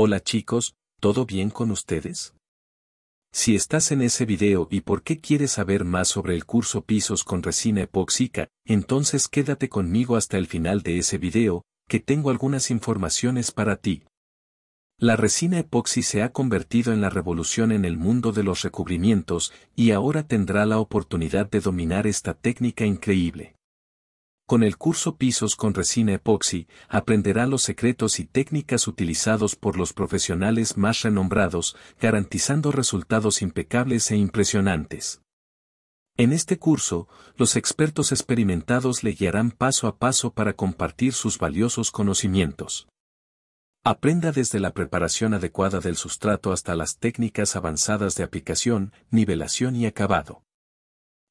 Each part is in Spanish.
Hola chicos, ¿todo bien con ustedes? Si estás en ese video y por qué quieres saber más sobre el curso Pisos con resina epóxica, entonces quédate conmigo hasta el final de ese video, que tengo algunas informaciones para ti. La resina epoxi se ha convertido en la revolución en el mundo de los recubrimientos y ahora tendrá la oportunidad de dominar esta técnica increíble. Con el curso Pisos con resina epoxi, aprenderá los secretos y técnicas utilizados por los profesionales más renombrados, garantizando resultados impecables e impresionantes. En este curso, los expertos experimentados le guiarán paso a paso para compartir sus valiosos conocimientos. Aprenda desde la preparación adecuada del sustrato hasta las técnicas avanzadas de aplicación, nivelación y acabado.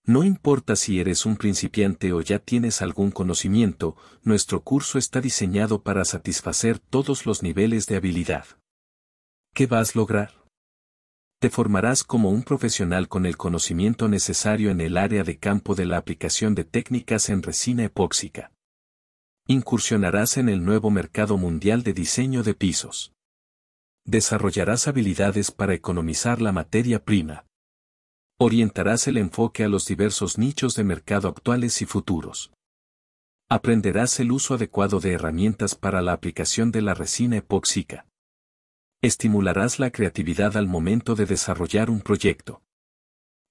No importa si eres un principiante o ya tienes algún conocimiento, nuestro curso está diseñado para satisfacer todos los niveles de habilidad. ¿Qué vas a lograr? Te formarás como un profesional con el conocimiento necesario en el área de campo de la aplicación de técnicas en resina epóxica. Incursionarás en el nuevo mercado mundial de diseño de pisos. Desarrollarás habilidades para economizar la materia prima orientarás el enfoque a los diversos nichos de mercado actuales y futuros. Aprenderás el uso adecuado de herramientas para la aplicación de la resina epóxica. Estimularás la creatividad al momento de desarrollar un proyecto.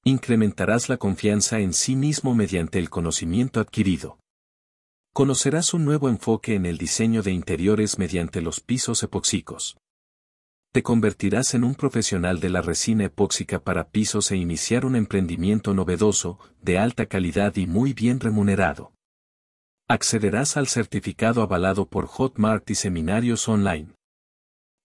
Incrementarás la confianza en sí mismo mediante el conocimiento adquirido. Conocerás un nuevo enfoque en el diseño de interiores mediante los pisos epóxicos te convertirás en un profesional de la resina epóxica para pisos e iniciar un emprendimiento novedoso, de alta calidad y muy bien remunerado. Accederás al certificado avalado por Hotmart y seminarios online.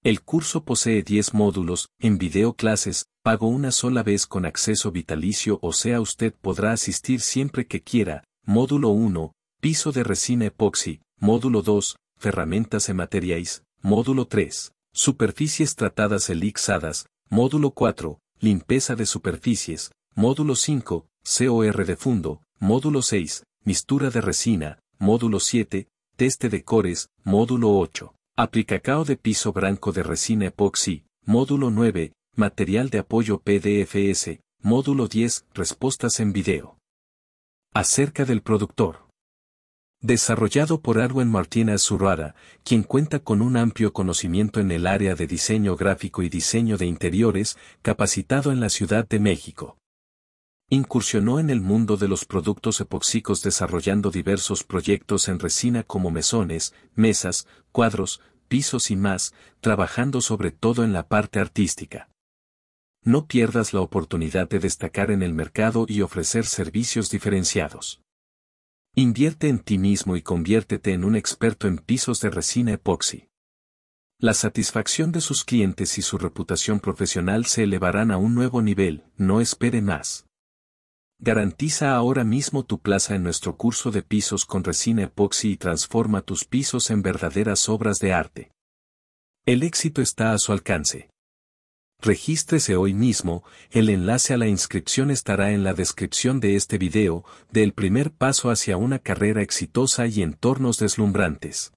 El curso posee 10 módulos, en video clases, pago una sola vez con acceso vitalicio o sea usted podrá asistir siempre que quiera, módulo 1, piso de resina epoxi, módulo 2, ferramentas e materiais, módulo 3, Superficies tratadas elixadas, módulo 4, limpieza de superficies, módulo 5, COR de fondo, módulo 6, mistura de resina, módulo 7, teste de cores, módulo 8, aplicacao de piso branco de resina epoxi, módulo 9, material de apoyo PDFS, módulo 10, respuestas en video. Acerca del productor. Desarrollado por Arwen Martínez Zurrara, quien cuenta con un amplio conocimiento en el área de diseño gráfico y diseño de interiores, capacitado en la Ciudad de México. Incursionó en el mundo de los productos epóxicos desarrollando diversos proyectos en resina como mesones, mesas, cuadros, pisos y más, trabajando sobre todo en la parte artística. No pierdas la oportunidad de destacar en el mercado y ofrecer servicios diferenciados. Invierte en ti mismo y conviértete en un experto en pisos de resina epoxi. La satisfacción de sus clientes y su reputación profesional se elevarán a un nuevo nivel, no espere más. Garantiza ahora mismo tu plaza en nuestro curso de pisos con resina epoxi y transforma tus pisos en verdaderas obras de arte. El éxito está a su alcance regístrese hoy mismo, el enlace a la inscripción estará en la descripción de este video, del primer paso hacia una carrera exitosa y entornos deslumbrantes.